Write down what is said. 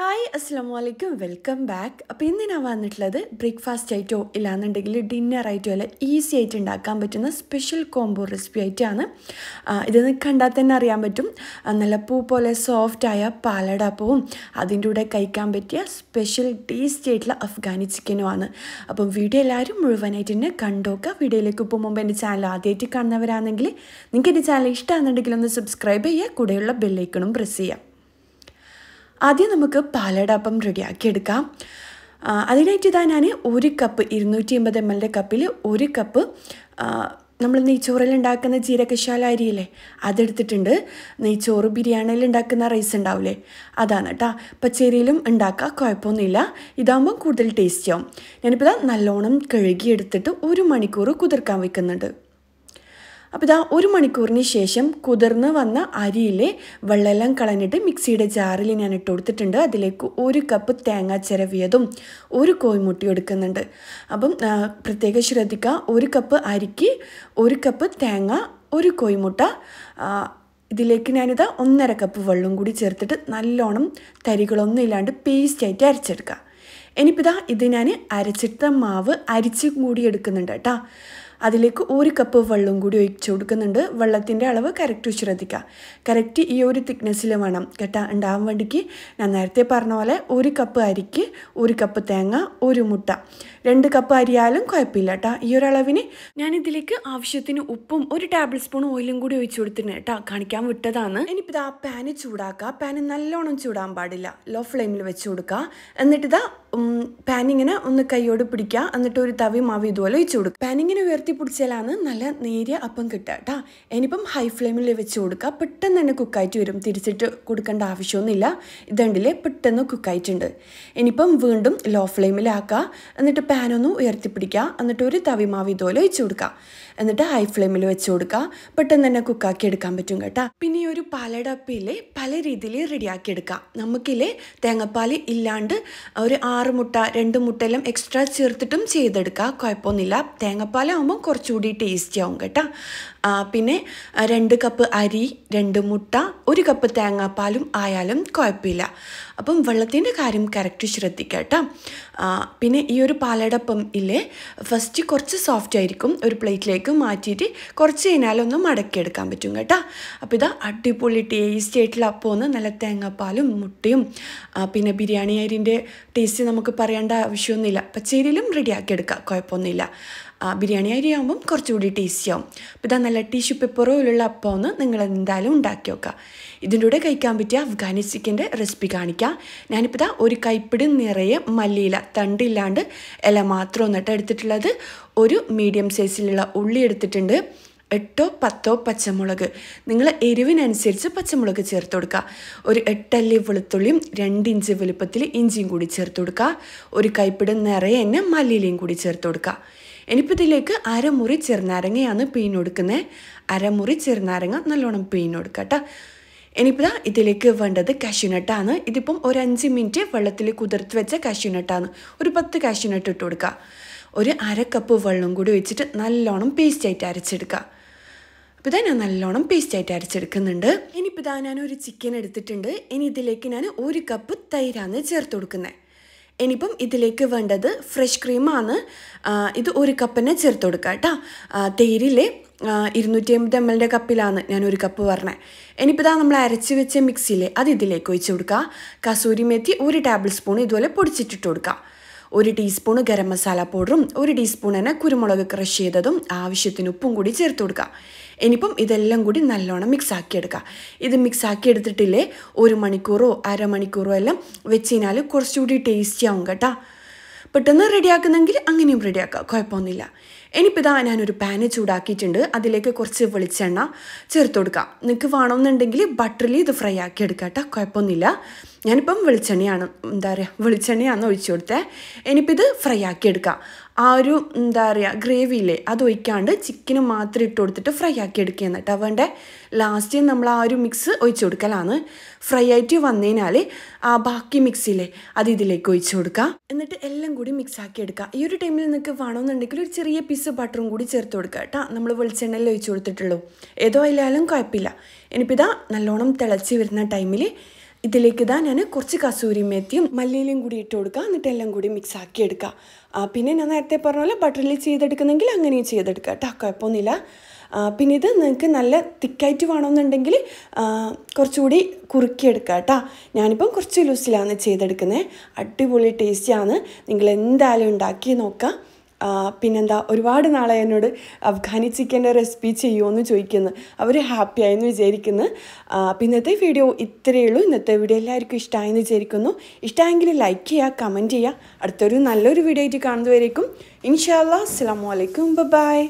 hi അസ്സാം വലൈക്കും welcome back അപ്പോൾ ഇന്ന് ഞാൻ വന്നിട്ടുള്ളത് ബ്രേക്ക്ഫാസ്റ്റ് ആയിട്ടോ ഇല്ലാന്നുണ്ടെങ്കിൽ ഡിന്നർ ആയിട്ടോ അല്ല ഈസി ആയിട്ട് ഉണ്ടാക്കാൻ പറ്റുന്ന സ്പെഷ്യൽ കോംബോ റെസിപ്പി ആയിട്ടാണ് ഇത് കണ്ടാൽ തന്നെ അറിയാൻ പറ്റും നല്ല പൂ പോലെ സോഫ്റ്റായ പാലട പൂവും അതിൻ്റെ കൂടെ കഴിക്കാൻ പറ്റിയ സ്പെഷ്യൽ ടേസ്റ്റി ആയിട്ടുള്ള അഫ്ഗാനി ആണ് അപ്പം വീഡിയോ എല്ലാവരും മുഴുവനായിട്ട് തന്നെ കണ്ടോക്കുക വീഡിയോയിലേക്ക് ഇപ്പോൾ മുമ്പ് എൻ്റെ ചാനൽ ആദ്യമായിട്ട് കാണുന്നവരാണെങ്കിൽ നിങ്ങൾക്ക് എൻ്റെ ചാനൽ ഇഷ്ടമാണെന്നുണ്ടെങ്കിൽ ഒന്ന് സബ്സ്ക്രൈബ് ചെയ്യുക കൂടെയുള്ള ബെല്ലൈക്കണും പ്രസ് ചെയ്യുക ആദ്യം നമുക്ക് പാലടപ്പം റെഡിയാക്കി എടുക്കാം അതിനായിട്ട് ഇതാ ഞാൻ ഒരു കപ്പ് ഇരുന്നൂറ്റി എൺപത് എം എല്ലിൻ്റെ കപ്പിൽ ഒരു കപ്പ് നമ്മൾ നെയ്ച്ചോറിൽ ഉണ്ടാക്കുന്ന ജീരകശാല അരിയില്ലേ അതെടുത്തിട്ടുണ്ട് നെയ്ച്ചോറ് ബിരിയാണിയിൽ ഉണ്ടാക്കുന്ന റൈസ് ഉണ്ടാവില്ലേ അതാണ് കേട്ടോ പച്ചരിയിലും ഉണ്ടാക്കുക കുഴപ്പമൊന്നുമില്ല ഇതാകുമ്പോൾ കൂടുതൽ ടേസ്റ്റിയാവും ഞാനിപ്പോൾ നല്ലോണം കഴുകി എടുത്തിട്ട് ഒരു മണിക്കൂർ കുതിർക്കാൻ വെക്കുന്നുണ്ട് അപ്പോൾ ഇതാ ഒരു മണിക്കൂറിന് ശേഷം കുതിർന്ന് വന്ന അരിയിലെ വെള്ളമെല്ലാം കളഞ്ഞിട്ട് മിക്സിയുടെ ജാറിൽ ഞാൻ ഇട്ട് കൊടുത്തിട്ടുണ്ട് അതിലേക്ക് ഒരു കപ്പ് തേങ്ങ ചിരവിയതും ഒരു കോഴിമുട്ടി എടുക്കുന്നുണ്ട് അപ്പം പ്രത്യേകം ശ്രദ്ധിക്കുക ഒരു കപ്പ് അരിക്ക് ഒരു കപ്പ് തേങ്ങ ഒരു കോഴിമുട്ട ഇതിലേക്ക് ഞാനിത് ഒന്നര കപ്പ് വെള്ളം കൂടി ചേർത്തിട്ട് നല്ലോണം തരികളൊന്നും ഇല്ലാണ്ട് പേസ്റ്റായിട്ട് അരച്ചെടുക്കുക ഇനിയിപ്പോൾ ഇതാ ഇത് ഞാൻ അരച്ചിട്ട മാവ് അരിച്ചും കൂടി എടുക്കുന്നുണ്ട് കേട്ടോ അതിലേക്ക് ഒരു കപ്പ് വെള്ളം കൂടി ഒഴിച്ചു കൊടുക്കുന്നുണ്ട് വെള്ളത്തിൻ്റെ അളവ് കറക്റ്റ് ശ്രദ്ധിക്കുക കറക്റ്റ് ഈ ഒരു തിക്നെസ്സിൽ വേണം കേട്ടാ ഉണ്ടാകാൻ വേണ്ടിക്ക് ഞാൻ നേരത്തെ പറഞ്ഞ പോലെ ഒരു കപ്പ് അരിക്ക് ഒരു കപ്പ് തേങ്ങ ഒരു മുട്ട രണ്ട് കപ്പ് അരിയാലും കുഴപ്പമില്ല കേട്ടാ ഈ ഒരു ഞാനിതിലേക്ക് ഞാൻ ഇതിലേക്ക് ആവശ്യത്തിന് ഉപ്പും ഒരു ടേബിൾ സ്പൂൺ ഓയിലും കൂടി ഒഴിച്ചു കൊടുത്തിട്ടുണ്ട് കേട്ടാ കാണിക്കാൻ വിട്ടതാണ് ഇനിയിപ്പോൾ ഇതാ പാന് ചൂടാക്കുക പാന് നല്ലോണം ചൂടാൻ പാടില്ല ലോ ഫ്ലെയിമിൽ വെച്ച് കൊടുക്കുക എന്നിട്ട് ഇതാ പാനിങ്ങനെ ഒന്ന് കൈയോട് പിടിക്കുക എന്നിട്ട് ഒരു തവി മാവ് ഇതുപോലെ ഒഴിച്ചു കൊടുക്കുക പാനിങ്ങനെ ഉയർത്തി പിടിച്ചാലാണ് നല്ല നേരിയ അപ്പം കിട്ടുക കേട്ടോ ഇനിയിപ്പം ഹൈ ഫ്ലെയിമിൽ വെച്ച് കൊടുക്കുക പെട്ടെന്ന് തന്നെ കുക്കായിട്ട് വരും തിരിച്ചിട്ട് കൊടുക്കേണ്ട ആവശ്യമൊന്നുമില്ല ഇതണ്ടിലെ പെട്ടെന്ന് കുക്കായിട്ടുണ്ട് ഇനിയിപ്പം വീണ്ടും ലോ ഫ്ലെയിമിലാക്കുക എന്നിട്ട് പാനൊന്ന് ഉയർത്തിപ്പിടിക്കുക എന്നിട്ട് ഒരു തവിമാവ് ഇതുപോലെ ഒഴിച്ചു കൊടുക്കുക എന്നിട്ട് ഹൈ ഫ്ലെയിമിൽ വെച്ച് കൊടുക്കുക പെട്ടെന്ന് തന്നെ കുക്കാക്കി എടുക്കാൻ പറ്റും കേട്ടോ പിന്നെ ഈ ഒരു പാലട പല രീതിയിൽ റെഡിയാക്കി എടുക്കാം നമുക്കില്ലേ തേങ്ങാപ്പാൽ ഇല്ലാണ്ട് ഒരു ആറ് മുട്ട രണ്ട് മുട്ട എക്സ്ട്രാ ചേർത്തിട്ടും ചെയ്തെടുക്കുക കുഴപ്പമൊന്നുമില്ല തേങ്ങാപ്പാലാകുമ്പോൾ കുറച്ചുകൂടി ടേസ്റ്റി ആവും കേട്ടോ പിന്നെ രണ്ട് കപ്പ് അരി രണ്ട് മുട്ട ഒരു കപ്പ് തേങ്ങാപ്പാലും ആയാലും കുഴപ്പമില്ല അപ്പം വെള്ളത്തിൻ്റെ കാര്യം കറക്റ്റ് ശ്രദ്ധിക്കുക കേട്ടോ പിന്നെ ഈ ഒരു പാലടപ്പം ഇല്ലേ ഫസ്റ്റ് കുറച്ച് സോഫ്റ്റ് ആയിരിക്കും ഒരു പ്ലേറ്റിലേക്ക് മാറ്റിയിട്ട് കുറച്ച് കഴിഞ്ഞാലൊന്ന് മടക്കിയെടുക്കാൻ പറ്റും കേട്ടോ അപ്പം ഇതാ അടിപൊളി ടേസ്റ്റി ആയിട്ടുള്ള അപ്പമെന്ന് നല്ല തേങ്ങാപ്പാലും മുട്ടയും പിന്നെ ബിരിയാണി അരിൻ്റെ ടേസ്റ്റ് നമുക്ക് പറയേണ്ട ആവശ്യമൊന്നുമില്ല പച്ചേരിയിലും റെഡിയാക്കിയെടുക്കാം കുഴപ്പമൊന്നുമില്ല ബിരിയാണി അരി ആകുമ്പം കുറച്ചുകൂടി ടേസ്റ്റി ആവും അപ്പം ഇതാ നല്ല ടിഷ്യൂ പേപ്പറോ ഉള്ള അപ്പം ഒന്ന് നിങ്ങൾ എന്തായാലും ഉണ്ടാക്കി നോക്കുക ഇതിൻ്റെ കൂടെ കഴിക്കാൻ പറ്റിയ അഫ്ഗാനി ചിക്കൻ്റെ റെസിപ്പി കാണിക്കാം ഞാനിപ്പോൾ ഇതാ ഒരു കൈപ്പിടി നിറയെ മല്ലിയില തണ്ടില്ലാണ്ട് ഇല മാത്രം ഒന്നിട്ട് എടുത്തിട്ടുള്ളത് ഒരു മീഡിയം സൈസിലുള്ള ഉള്ളി എടുത്തിട്ടുണ്ട് എട്ടോ പത്തോ പച്ചമുളക് നിങ്ങൾ എരിവിനനുസരിച്ച് പച്ചമുളക് ചേർത്ത് കൊടുക്കുക ഒരു എട്ടല്ലി വെളുത്തുള്ളിയും രണ്ട് ഇഞ്ച് വലുപ്പത്തിൽ ഇഞ്ചിയും കൂടി ചേർത്ത് കൊടുക്കുക ഒരു കൈപ്പിടം നിറയെ തന്നെ മല്ലിയിലയും കൂടി ചേർത്ത് കൊടുക്കുക ഇനിയിപ്പതിലേക്ക് അരമുറി ചെറുനാരങ്ങയാണ് പിഴിഞ്ഞൊടുക്കുന്നത് അരമുറി ചെറുനാരങ്ങ നല്ലോണം പിഴിഞ്ഞൊടുക്കുക കേട്ടോ ഇതിലേക്ക് വേണ്ടത് കശുനട്ടാണ് ഇതിപ്പം ഒരു അഞ്ച് മിനിറ്റ് വെള്ളത്തിൽ കുതിർത്ത് വെച്ച കശുനട്ടാണ് ഒരു പത്ത് കശുനട്ട് ഇട്ട് കൊടുക്കുക ഒരു അര കപ്പ് വെള്ളം കൂടി വെച്ചിട്ട് നല്ലോണം പേസ്റ്റായിട്ട് അരച്ചെടുക്കുക അപ്പോൾ ഇതാ ഞാൻ നല്ലോണം പേസ്റ്റായിട്ട് അരച്ചെടുക്കുന്നുണ്ട് ഇനിയിപ്പോൾ ഇതാ ഞാൻ ഒരു ചിക്കൻ എടുത്തിട്ടുണ്ട് ഇനി ഇതിലേക്ക് ഞാൻ ഒരു കപ്പ് തൈരാണ് ചേർത്ത് കൊടുക്കുന്നത് ഇനിയിപ്പം ഇതിലേക്ക് വേണ്ടത് ഫ്രഷ് ക്രീമാണ് ഇത് ഒരു കപ്പിനെ ചേർത്ത് കൊടുക്കുക കേട്ടോ തേരിലെ ഇരുന്നൂറ്റി അമ്പത് എം എല്ലിൻ്റെ കപ്പിലാണ് ഞാൻ ഒരു കപ്പ് പറഞ്ഞത് ഇനിയിപ്പോൾ ഇതാ നമ്മൾ അരച്ച് വെച്ച മിക്സിയിലെ അത് ഇതിലേക്ക് ഒഴിച്ച് കൊടുക്കുക കസൂരി മേത്തി ഒരു ടേബിൾ സ്പൂൺ ഇതുപോലെ പൊടിച്ചിട്ടിട്ട് കൊടുക്കുക ഒരു ടീസ്പൂൺ ഗരം മസാല പൗഡറും ഒരു ടീസ്പൂണിന് കുരുമുളക് ക്രഷ് ചെയ്തതും ആവശ്യത്തിന് ഉപ്പും കൂടി ചേർത്ത് കൊടുക്കുക ഇനിയിപ്പം ഇതെല്ലാം കൂടി നല്ലോണം മിക്സ് ആക്കി എടുക്കുക ഇത് മിക്സ് ആക്കി എടുത്തിട്ടില്ലേ ഒരു മണിക്കൂറോ അരമണിക്കൂറോ എല്ലാം വെച്ച് കഴിഞ്ഞാൽ കുറച്ചുകൂടി ടേസ്റ്റി ആവും കേട്ടോ പെട്ടെന്ന് റെഡിയാക്കുന്നെങ്കിൽ അങ്ങനെയും റെഡിയാക്കുക കുഴപ്പമൊന്നുമില്ല ഇനിയിപ്പോൾ ഇതാ ഞാനൊരു പാന് ചൂടാക്കിയിട്ടുണ്ട് അതിലേക്ക് കുറച്ച് വെളിച്ചെണ്ണ ചേർത്ത് കൊടുക്കാം നിങ്ങൾക്ക് വേണമെന്നുണ്ടെങ്കിൽ ബട്ടറിൽ ഇത് ഫ്രൈ ആക്കി എടുക്കാം കേട്ടോ കുഴപ്പമൊന്നുമില്ല ഞാനിപ്പം വെളിച്ചെണ്ണയാണ് എന്താ പറയുക വെളിച്ചെണ്ണയാണെന്ന് ഒഴിച്ചു കൊടുത്തേ ഇനിയിപ്പോൾ ഇത് ഫ്രൈ ആക്കി എടുക്കാം ആ ഒരു എന്താ പറയുക ഇല്ലേ അത് ഒഴിക്കാണ്ട് ചിക്കന് മാത്രം ഇട്ട് കൊടുത്തിട്ട് ഫ്രൈ ആക്കി എടുക്കുക എന്നിട്ട് അവൻ്റെ ലാസ്റ്റ് നമ്മൾ ആ ഒരു മിക്സ് ഒഴിച്ചു കൊടുക്കലാണ് ഫ്രൈ ആയിട്ട് വന്നതിനാൽ ആ ബാക്കി മിക്സിയില്ലേ അത് ഇതിലേക്ക് ഒഴിച്ചു കൊടുക്കുക എന്നിട്ട് എല്ലാം കൂടി മിക്സ് ആക്കി എടുക്കുക ഈ ഒരു ടൈമിൽ നിങ്ങൾക്ക് വേണമെന്നുണ്ടെങ്കിൽ ഒരു ചെറിയ പീസ് ബട്ടറും കൂടി ചേർത്ത് കൊടുക്കുക കേട്ടോ നമ്മൾ വെളിച്ചെണ്ണയിൽ ഒഴിച്ചു കൊടുത്തിട്ടുള്ളൂ ഏതോ ആയാലും കുഴപ്പമില്ല ഇതാ നല്ലോണം തിളച്ച് വരുന്ന ടൈമിൽ ഇതിലേക്ക് ഇതാ ഞാൻ കുറച്ച് കസൂരി മെത്തിയും മല്ലിയിലും കൂടി ഇട്ട് കൊടുക്കുക എന്നിട്ട് എല്ലാം കൂടി മിക്സ് ആക്കി എടുക്കുക പിന്നെ ഞാൻ നേരത്തെ പറഞ്ഞ പോലെ ബട്ടറിൽ ചെയ്തെടുക്കുന്നെങ്കിൽ അങ്ങനെയും ചെയ്തെടുക്കുക കേട്ടോ കുഴപ്പമൊന്നുമില്ല പിന്നെ ഇത് നിങ്ങൾക്ക് നല്ല തിക്കായിട്ട് വേണമെന്നുണ്ടെങ്കിൽ കുറച്ചുകൂടി കുറുക്കിയെടുക്കുക കേട്ടോ ഞാനിപ്പം കുറച്ച് ലൂസിലാണ് ചെയ്തെടുക്കുന്നത് അടിപൊളി ടേസ്റ്റിയാണ് നിങ്ങൾ എന്തായാലും ഉണ്ടാക്കി നോക്കുക പിന്നെന്താ ഒരുപാട് നാളെ എന്നോട് അഫ്ഗാനി ചിക്കൻ്റെ റെസിപ്പി ചെയ്യുമെന്ന് ചോദിക്കുന്നു അവർ ഹാപ്പിയായെന്ന് വിചാരിക്കുന്നു ഇന്നത്തെ വീഡിയോ ഇത്രയേ ഉള്ളൂ ഇന്നത്തെ വീഡിയോ എല്ലാവർക്കും ഇഷ്ടമായെന്ന് വിചാരിക്കുന്നു ഇഷ്ടമായെങ്കിൽ ലൈക്ക് ചെയ്യുക കമൻറ്റ് ചെയ്യുക അടുത്തൊരു നല്ലൊരു വീഡിയോ ആയിട്ട് കാണുന്നവരേക്കും ഇൻഷാല്ലാ അസ്സാം വലൈക്കും ബൈ